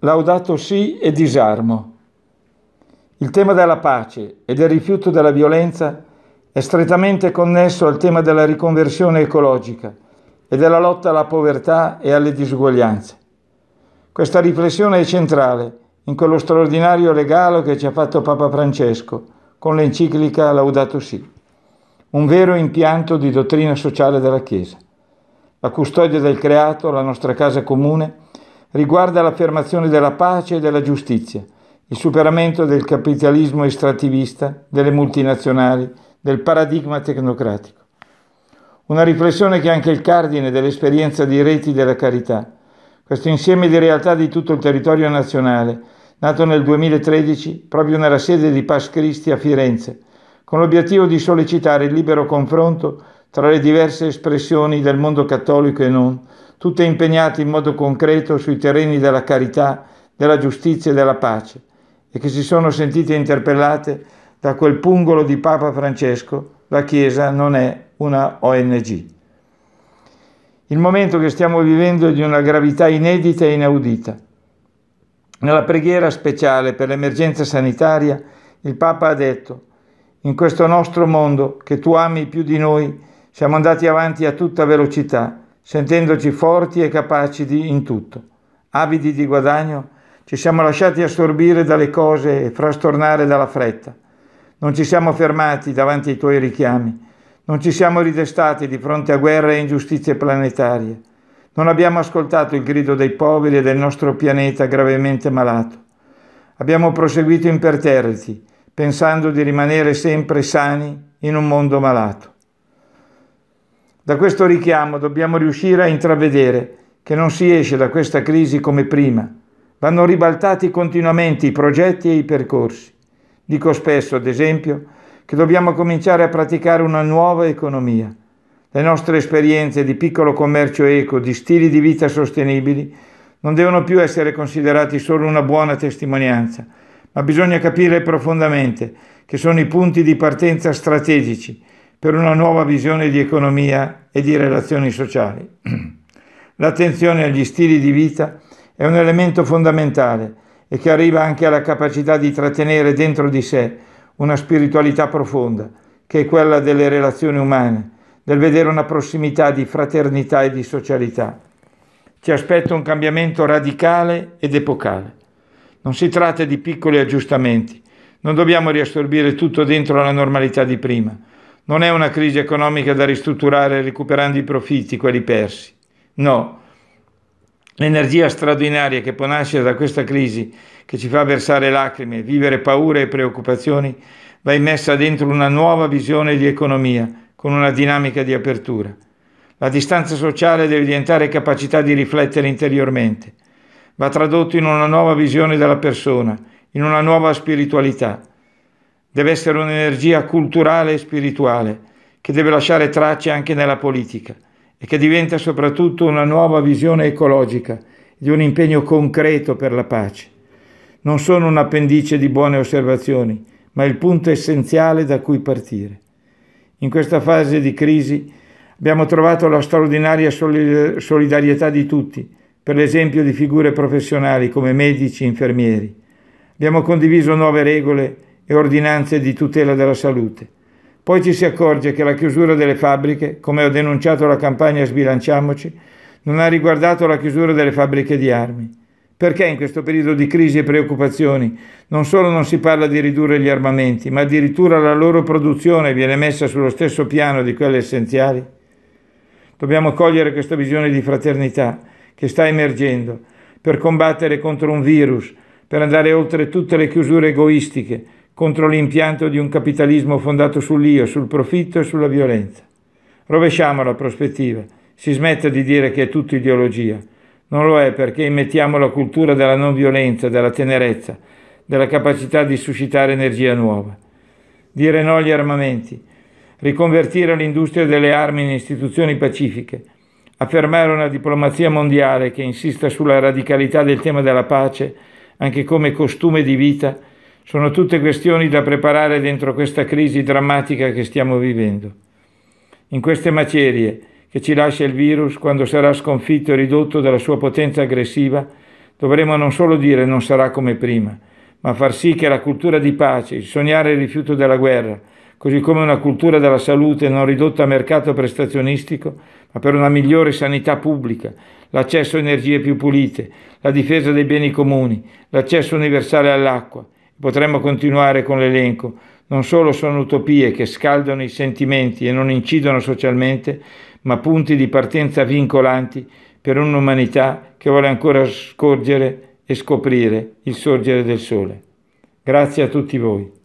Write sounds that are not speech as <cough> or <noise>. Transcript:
Laudato sì e disarmo. Il tema della pace e del rifiuto della violenza è strettamente connesso al tema della riconversione ecologica e della lotta alla povertà e alle disuguaglianze. Questa riflessione è centrale in quello straordinario regalo che ci ha fatto Papa Francesco con l'enciclica Laudato Si, un vero impianto di dottrina sociale della Chiesa. La custodia del creato, la nostra casa comune, riguarda l'affermazione della pace e della giustizia, il superamento del capitalismo estrattivista, delle multinazionali, del paradigma tecnocratico. Una riflessione che è anche il cardine dell'esperienza di Reti della Carità, questo insieme di realtà di tutto il territorio nazionale, nato nel 2013 proprio nella sede di Pas Christi a Firenze, con l'obiettivo di sollecitare il libero confronto tra le diverse espressioni del mondo cattolico e non, tutte impegnate in modo concreto sui terreni della carità, della giustizia e della pace, e che si sono sentite interpellate da quel pungolo di Papa Francesco, la Chiesa non è una ONG. Il momento che stiamo vivendo è di una gravità inedita e inaudita. Nella preghiera speciale per l'emergenza sanitaria, il Papa ha detto, in questo nostro mondo che tu ami più di noi, siamo andati avanti a tutta velocità sentendoci forti e capaci di, in tutto. Avidi di guadagno, ci siamo lasciati assorbire dalle cose e frastornare dalla fretta. Non ci siamo fermati davanti ai tuoi richiami, non ci siamo ridestati di fronte a guerre e ingiustizie planetarie. Non abbiamo ascoltato il grido dei poveri e del nostro pianeta gravemente malato. Abbiamo proseguito imperterriti, pensando di rimanere sempre sani in un mondo malato. Da questo richiamo dobbiamo riuscire a intravedere che non si esce da questa crisi come prima. Vanno ribaltati continuamente i progetti e i percorsi. Dico spesso, ad esempio, che dobbiamo cominciare a praticare una nuova economia. Le nostre esperienze di piccolo commercio eco, di stili di vita sostenibili, non devono più essere considerati solo una buona testimonianza, ma bisogna capire profondamente che sono i punti di partenza strategici per una nuova visione di economia e di relazioni sociali. <clears throat> L'attenzione agli stili di vita è un elemento fondamentale e che arriva anche alla capacità di trattenere dentro di sé una spiritualità profonda, che è quella delle relazioni umane, del vedere una prossimità di fraternità e di socialità. Ci aspetta un cambiamento radicale ed epocale. Non si tratta di piccoli aggiustamenti, non dobbiamo riassorbire tutto dentro la normalità di prima, non è una crisi economica da ristrutturare recuperando i profitti, quelli persi. No, l'energia straordinaria che può nascere da questa crisi, che ci fa versare lacrime, vivere paure e preoccupazioni, va immessa dentro una nuova visione di economia, con una dinamica di apertura. La distanza sociale deve diventare capacità di riflettere interiormente. Va tradotto in una nuova visione della persona, in una nuova spiritualità deve essere un'energia culturale e spirituale che deve lasciare tracce anche nella politica e che diventa soprattutto una nuova visione ecologica di un impegno concreto per la pace. Non sono un appendice di buone osservazioni, ma il punto essenziale da cui partire. In questa fase di crisi abbiamo trovato la straordinaria solidarietà di tutti, per l'esempio di figure professionali come medici e infermieri. Abbiamo condiviso nuove regole e ordinanze di tutela della salute. Poi ci si accorge che la chiusura delle fabbriche, come ho denunciato la campagna Sbilanciamoci, non ha riguardato la chiusura delle fabbriche di armi. Perché in questo periodo di crisi e preoccupazioni non solo non si parla di ridurre gli armamenti, ma addirittura la loro produzione viene messa sullo stesso piano di quelle essenziali? Dobbiamo cogliere questa visione di fraternità che sta emergendo per combattere contro un virus, per andare oltre tutte le chiusure egoistiche, contro l'impianto di un capitalismo fondato sull'io, sul profitto e sulla violenza. Rovesciamo la prospettiva, si smetta di dire che è tutto ideologia. Non lo è perché immettiamo la cultura della non violenza, della tenerezza, della capacità di suscitare energia nuova. Dire no agli armamenti, riconvertire l'industria delle armi in istituzioni pacifiche, affermare una diplomazia mondiale che insista sulla radicalità del tema della pace anche come costume di vita sono tutte questioni da preparare dentro questa crisi drammatica che stiamo vivendo. In queste macerie che ci lascia il virus, quando sarà sconfitto e ridotto dalla sua potenza aggressiva, dovremo non solo dire non sarà come prima, ma far sì che la cultura di pace, il sognare il rifiuto della guerra, così come una cultura della salute non ridotta a mercato prestazionistico, ma per una migliore sanità pubblica, l'accesso a energie più pulite, la difesa dei beni comuni, l'accesso universale all'acqua, Potremmo continuare con l'elenco. Non solo sono utopie che scaldano i sentimenti e non incidono socialmente, ma punti di partenza vincolanti per un'umanità che vuole ancora scorgere e scoprire il sorgere del sole. Grazie a tutti voi.